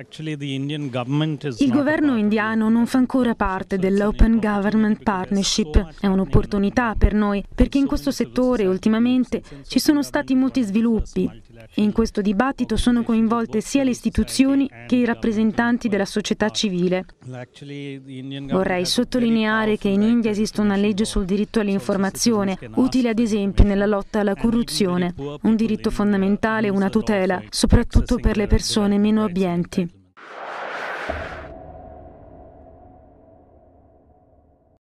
Il governo indiano non fa ancora parte dell'Open Government Partnership. È un'opportunità per noi perché in questo settore ultimamente ci sono stati molti sviluppi. In questo dibattito sono coinvolte sia le istituzioni che i rappresentanti della società civile. Vorrei sottolineare che in India esiste una legge sul diritto all'informazione, utile ad esempio nella lotta alla corruzione, un diritto fondamentale, una tutela, soprattutto per le persone meno abbienti.